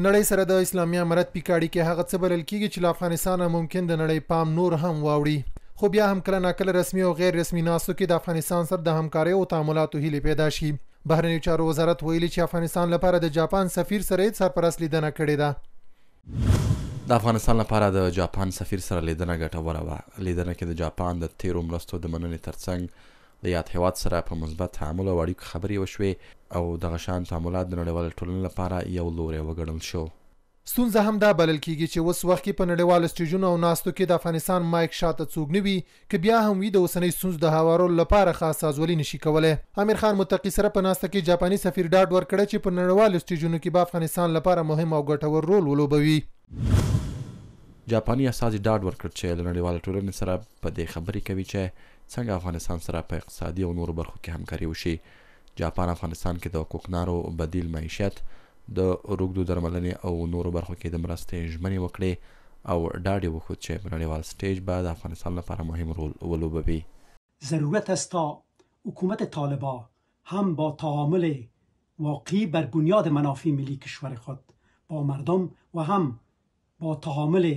نړۍ سره د اسلامي امارت پیکاړي کې هغه څه بلل کیږي چې له افغانستانه ممکن د نړۍ پام نور هم واوړي خو بیا هم کله ناکله رسمي او غیر رسمي ناستو کې د افغانستان سره د همکارۍ او تعاملاتو هیله پیدا شي بهرنیو چارو وزارت ویلي چې افغانستان لپاره د جاپان سفیر سره یې سرپرست لیدنه کړې ده د افغانستان لپاره د جاپان سفیر سره لیدنه ګټوره وه لیدنه کې د جاپان د تیرو مرستو د مننې ترڅنګ د یاد هیواد سره په مثبت تعامل او اړیکو خبرې وشوې او دغه شان تعاملات د نړیوال ټولنې لپاره یو لوری وګڼل شو ستونزه هم دا بلل کیږي چې اوس وخت کې په نړیوالو سټیجونو او ناستو کې د افغانستان مایک شاته څوک نه وي چې بیا هم وي د اوسنۍ ستونزو د هوارولو لپاره خاص سازولي نشي کولی امیر خان متقی سره په ناسته کې جاپاني سفیر ډاډ ورکړی چې په نړیوالو سټیجونو کې به افغانستان لپاره مهم او ګټور رول ولوبوي جاپاني استازي ډاډ ورکړ چې له نړیوالې ټولنې سره په دې خبرې کوي چې څنګه افغانستان سره په اقتصادي او نورو برخو کې همکاري وشي جاپان افغانستان کې د کوکنارو بدیل معیشت د روګدو درملنې او نورو برخو کې د مرستې ژمنې وکړي او ډاډ وکړ چې په نړیوال سټیج به د افغانستان لپاره مهم رول ولوبوي ضرورت است تا حکومت طالبا هم با تعامل واقعی بر بنیاد منافع ملی کشور خود با مردم و هم با تعامل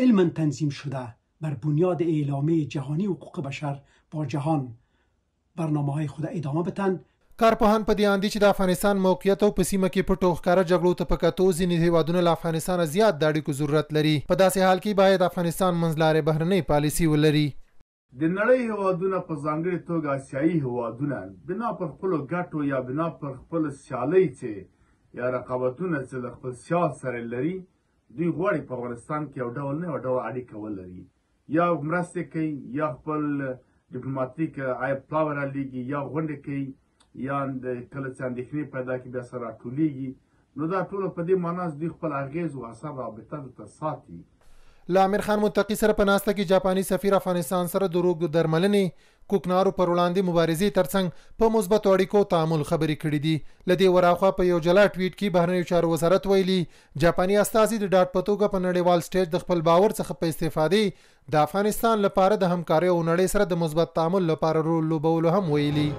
علما تنظیم شده بر بنیاد اعلامیه جهانی حقوق بشر با جهان برنامه های خود ادامه بتند کارپوهان په دې اندی چې د افغانستان موقعیت او پسیمه کې پټو ښکارا جګړو ته پکاتو ځینې هیوادونه له افغانستانه زیات د اړیکو ضرورت لري په داسې حال کې باید افغانستان منځلارې بهرنۍ پالیسی ولري د نړۍ هیوادونه په ځانګړي توګه آسیایي هیوادونه بنا پر خپل ګټو یا بنا پر خپل سیالۍ چې یا رقابتونه چې د خپل سیال سره لري دوی غواړي په افغانستان کې یو ډول نه یو ډول اړیکه ولري یا مرستې کوي یا خپل ډیپلوماتیک آی پلاور لیږي یا غونډې کوي یا کله چې اندېښنې پیدا کوي بیا سره راټولیږي نو دا ټول په دې معنا دوی خپل اغیز او اثر رابطه ته ساتي لامر خان متقی سره په ناسته کې جاپانی سفیر افغانستان سره د روغ درملنې کوکنارو پر وړاندې مبارزې ترڅنګ په مثبت اړیکو تعامل خبرې کړې دي لدی وراخوا په یو جلا ټویټ کې بهرنیو چارو وزارت ویلي جاپانی استازي د ډاټ پتوګه په نړیوال سټیج د خپل باور څخه په استفادې د افغانستان لپاره د همکارۍ او نړۍ سره د مثبت تعامل لپاره رول لوبول هم ویلي